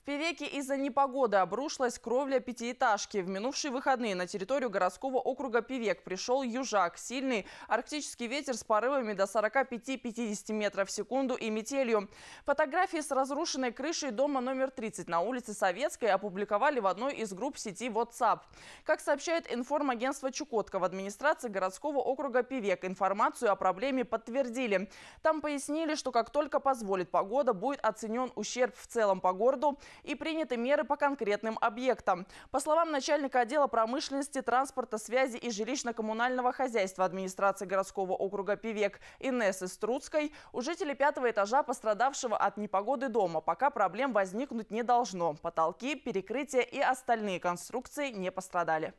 В Певеке из-за непогоды обрушилась кровля пятиэтажки. В минувшие выходные на территорию городского округа Певек пришел южак. Сильный арктический ветер с порывами до 45-50 метров в секунду и метелью. Фотографии с разрушенной крышей дома номер 30 на улице Советской опубликовали в одной из групп сети WhatsApp. Как сообщает информагентство Чукотка, в администрации городского округа Певек информацию о проблеме подтвердили. Там пояснили, что как только позволит погода, будет оценен ущерб в целом по городу и приняты меры по конкретным объектам. По словам начальника отдела промышленности, транспорта, связи и жилищно-коммунального хозяйства администрации городского округа Певек Инессы Струцкой, у жителей пятого этажа, пострадавшего от непогоды дома, пока проблем возникнуть не должно. Потолки, перекрытия и остальные конструкции не пострадали.